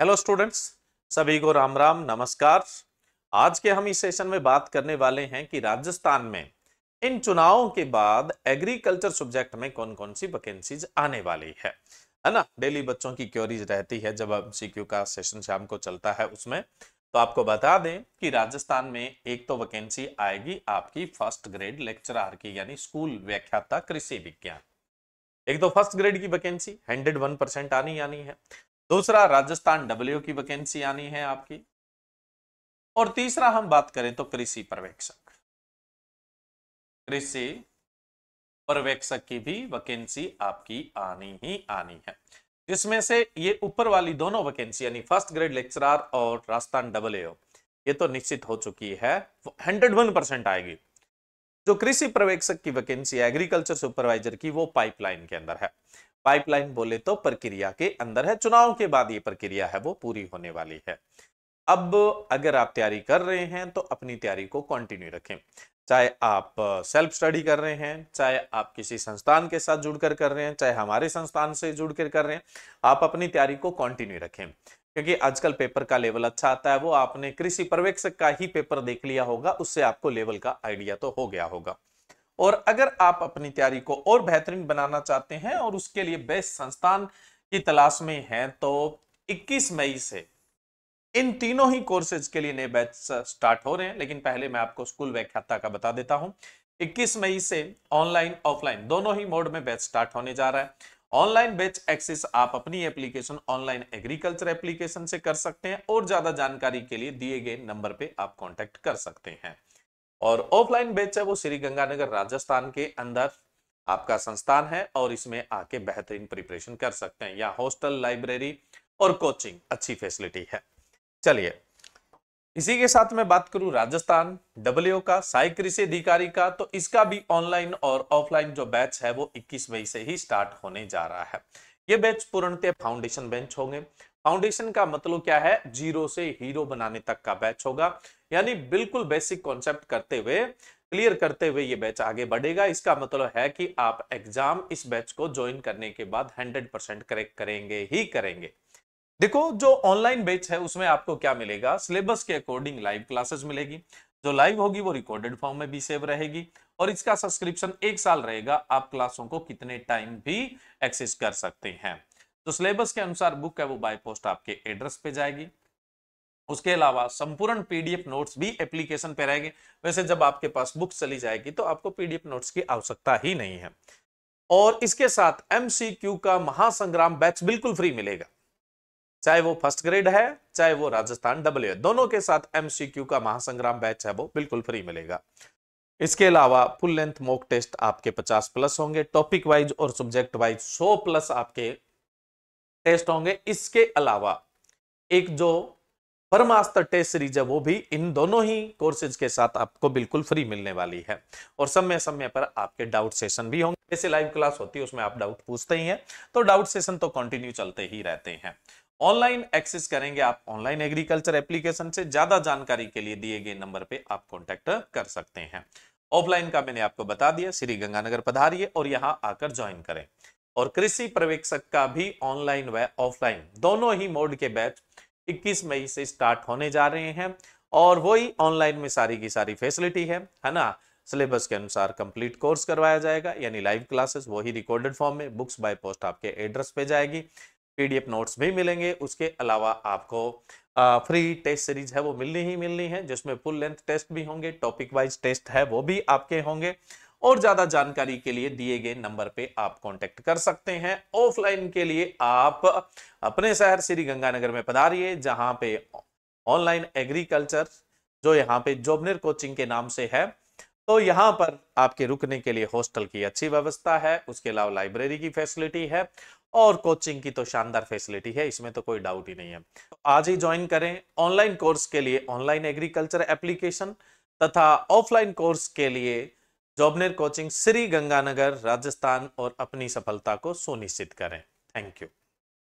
hello students सभी को राम राम नमस्कार आज के हम इस सेशन में बात करने वाले हैं कि राजस्थान में इन चुनावों के बाद एग्रीकल्चर सब्जेक्ट में कौन कौन सी वैकेंसीज आने वाली है है ना डेली बच्चों की क्योरीज रहती है जब अब का सेशन शाम को चलता है उसमें तो आपको बता दें कि राजस्थान में एक तो वैकेंसी आएगी आपकी फर्स्ट ग्रेड लेक्चरार की यानी स्कूल व्याख्याता कृषि विज्ञान एक तो फर्स्ट ग्रेड की वैकेंसी हंड्रेड वन परसेंट आनी आनी है दूसरा राजस्थान डब्ल्यू की वैकेंसी आनी है आपकी और तीसरा हम बात करें तो कृषि पर्यवेक्षक कृषि पर्यवेक्षक की भी वैकेंसी आपकी आनी ही आनी है जिसमें से ये ऊपर वाली दोनों वैकेंसी यानी फर्स्ट ग्रेड लेक्चरर और राजस्थान डब्ल्यू ये तो निश्चित हो चुकी है हंड्रेड वन परसेंट आएगी जो कृषि पर्यवेक्षक की वैकेंसी एग्रीकल्चर सुपरवाइजर की वो पाइपलाइन के अंदर है पाइपलाइन बोले तो प्रक्रिया के अंदर है चुनाव के बाद ये प्रक्रिया है वो पूरी होने वाली है अब अगर आप तैयारी कर रहे हैं तो अपनी तैयारी को कंटिन्यू रखें चाहे आप सेल्फ स्टडी कर रहे हैं चाहे आप किसी संस्थान के साथ जुड़कर कर रहे हैं चाहे हमारे संस्थान से जुड़कर कर रहे हैं आप अपनी तैयारी को कंटिन्यू रखें क्योंकि आजकल पेपर का लेवल अच्छा आता है वो आपने कृषि पर्यवेक्षक का ही पेपर देख लिया होगा उससे आपको लेवल का आइडिया तो हो गया होगा और अगर आप अपनी तैयारी को और बेहतरीन बनाना चाहते हैं और उसके लिए बेस्ट संस्थान की तलाश में हैं तो 21 मई से इन तीनों ही कोर्सेज के लिए नए बैच स्टार्ट हो रहे हैं लेकिन पहले मैं आपको स्कूल व्याख्याता का बता देता हूं 21 मई से ऑनलाइन ऑफलाइन दोनों ही मोड में बैच स्टार्ट होने जा रहा है ऑनलाइन बैच एक्सेस आप अपनी एप्लीकेशन ऑनलाइन एग्रीकल्चर एप्लीकेशन से कर सकते हैं और ज्यादा जानकारी के लिए दिए गए नंबर पर आप कॉन्टेक्ट कर सकते हैं और ऑफलाइन बैच है वो श्री गंगानगर राजस्थान के अंदर आपका संस्थान है और इसमें आके बेहतरीन प्रिपरेशन कर सकते हैं या हॉस्टल लाइब्रेरी और कोचिंग अच्छी फैसिलिटी है चलिए इसी के साथ मैं बात करूं राजस्थान डब्ल्यू का साई कृषि अधिकारी का तो इसका भी ऑनलाइन और ऑफलाइन जो बैच है वो 21 मई से ही स्टार्ट होने जा रहा है ये बैच पूर्णतः फाउंडेशन बेंच होंगे फाउंडेशन का मतलब क्या है जीरो से हीरो बनाने तक का बैच होगा यानी बिल्कुल बेसिक कॉन्सेप्ट करते हुए क्लियर करते हुए ये बैच आगे बढ़ेगा इसका मतलब है कि आप एग्जाम इस बैच को ज्वाइन करने के बाद 100 परसेंट करेक्ट करेंगे ही करेंगे देखो जो ऑनलाइन बैच है उसमें आपको क्या मिलेगा सिलेबस के अकॉर्डिंग लाइव क्लासेस मिलेगी जो लाइव होगी वो रिकॉर्डेड फॉर्म में भी सेव रहेगी और इसका सब्सक्रिप्शन एक साल रहेगा आप क्लासों को कितने टाइम भी एक्सेस कर सकते हैं तो सिलेबस के अनुसार बुक है वो बाय पोस्ट आपके एड्रेस पे जाएगी उसके अलावा संपूर्ण पीडीएफ नोट्स भी एप्लीकेशन पे रहेंगे वैसे जब आपके पास बुक चली जाएगी तो आपको पीडीएफ नोट्स की आवश्यकता ही नहीं है और इसके साथ एमसीक्यू का महासंग्राम बैच बिल्कुल फ्री मिलेगा चाहे वो फर्स्ट ग्रेड है चाहे वो राजस्थान डब्ल्यू है दोनों के साथ एमसीक्यू का महासंग्राम बैच है वो बिल्कुल फ्री मिलेगा इसके अलावा फुल लेंथ मॉक टेस्ट आपके 50 प्लस होंगे टॉपिक वाइज और सब्जेक्ट वाइज 100 प्लस आपके टेस्ट होंगे इसके अलावा एक जो परमास्तर टेस्ट सीरीज है वो भी इन दोनों ही कोर्सेज के साथ आपको बिल्कुल फ्री मिलने वाली है और समय समय पर आपके डाउट सेशन भी होंगे जैसे लाइव क्लास होती है उसमें आप डाउट पूछते ही हैं तो डाउट सेशन तो कंटिन्यू चलते ही रहते हैं ऑनलाइन एक्सेस करेंगे आप ऑनलाइन एग्रीकल्चर एप्लीकेशन से ज्यादा जानकारी के लिए दिए गए नंबर पर आप कॉन्टेक्ट कर सकते हैं ऑफलाइन का मैंने आपको बता दिया श्री गंगानगर पधारिये और यहाँ आकर ज्वाइन करें और कृषि पर्यवेक्षक का भी ऑनलाइन व ऑफलाइन दोनों ही मोड के बैच 21 मई से स्टार्ट होने जा रहे हैं और वही ऑनलाइन में सारी की सारी फैसिलिटी है है ना सिलेबस के अनुसार कंप्लीट कोर्स करवाया जाएगा यानी लाइव क्लासेस वही रिकॉर्डेड फॉर्म में बुक्स बाय पोस्ट आपके एड्रेस पे जाएगी पीडीएफ नोट्स भी मिलेंगे उसके अलावा आपको आ, फ्री टेस्ट सीरीज है वो मिलनी ही मिलनी है जिसमें फुल लेंथ टेस्ट भी होंगे टॉपिक वाइज टेस्ट है वो भी आपके होंगे और ज्यादा जानकारी के लिए दिए गए नंबर पे आप कांटेक्ट कर सकते हैं ऑफलाइन के लिए आप अपने शहर श्री गंगानगर में पधारिए जहां पे ऑनलाइन एग्रीकल्चर जो यहां पे जोबनेर कोचिंग के नाम से है तो यहां पर आपके रुकने के लिए हॉस्टल की अच्छी व्यवस्था है उसके अलावा लाइब्रेरी की फैसिलिटी है और कोचिंग की तो शानदार फैसिलिटी है इसमें तो कोई डाउट ही नहीं है तो आज ही ज्वाइन करें ऑनलाइन कोर्स के लिए ऑनलाइन एग्रीकल्चर एप्लीकेशन तथा ऑफलाइन कोर्स के लिए जॉबनेर कोचिंग श्री गंगानगर राजस्थान और अपनी सफलता को सुनिश्चित करें थैंक यू